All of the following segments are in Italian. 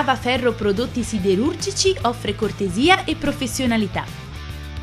Lavaferro Prodotti Siderurgici offre cortesia e professionalità.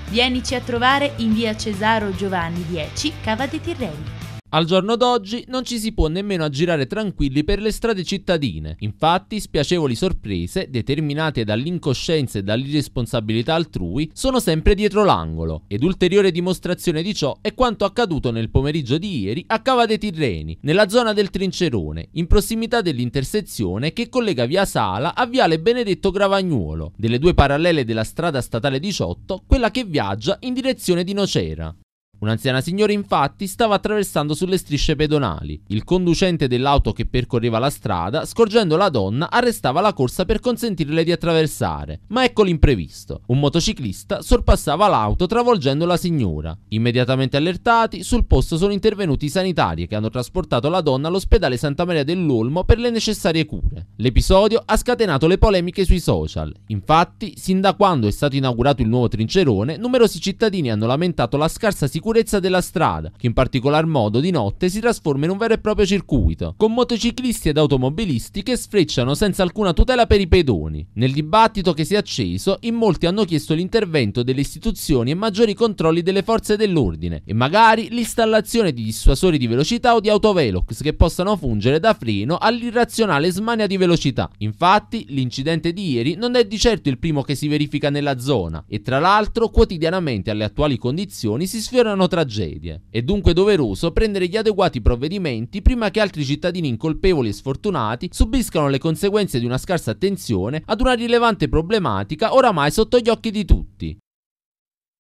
Vienici a trovare in via Cesaro Giovanni 10, Cava dei Tirreni. Al giorno d'oggi non ci si può nemmeno aggirare tranquilli per le strade cittadine, infatti spiacevoli sorprese, determinate dall'incoscienza e dall'irresponsabilità altrui, sono sempre dietro l'angolo, ed ulteriore dimostrazione di ciò è quanto accaduto nel pomeriggio di ieri a Cava dei Tirreni, nella zona del Trincerone, in prossimità dell'intersezione che collega via Sala a viale Benedetto Gravagnuolo, delle due parallele della strada statale 18, quella che viaggia in direzione di Nocera. Un'anziana signora infatti stava attraversando sulle strisce pedonali. Il conducente dell'auto che percorreva la strada, scorgendo la donna, arrestava la corsa per consentirle di attraversare. Ma ecco l'imprevisto. Un motociclista sorpassava l'auto travolgendo la signora. Immediatamente allertati, sul posto sono intervenuti i sanitari che hanno trasportato la donna all'ospedale Santa Maria dell'Olmo per le necessarie cure. L'episodio ha scatenato le polemiche sui social. Infatti, sin da quando è stato inaugurato il nuovo trincerone, numerosi cittadini hanno lamentato la scarsa sicurezza sicurezza della strada, che in particolar modo di notte si trasforma in un vero e proprio circuito, con motociclisti ed automobilisti che sfrecciano senza alcuna tutela per i pedoni. Nel dibattito che si è acceso, in molti hanno chiesto l'intervento delle istituzioni e maggiori controlli delle forze dell'ordine e magari l'installazione di dissuasori di velocità o di autovelox che possano fungere da freno all'irrazionale smania di velocità. Infatti, l'incidente di ieri non è di certo il primo che si verifica nella zona e tra l'altro quotidianamente alle attuali condizioni si sfiorano generano tragedie. È dunque doveroso prendere gli adeguati provvedimenti prima che altri cittadini incolpevoli e sfortunati subiscano le conseguenze di una scarsa attenzione ad una rilevante problematica oramai sotto gli occhi di tutti.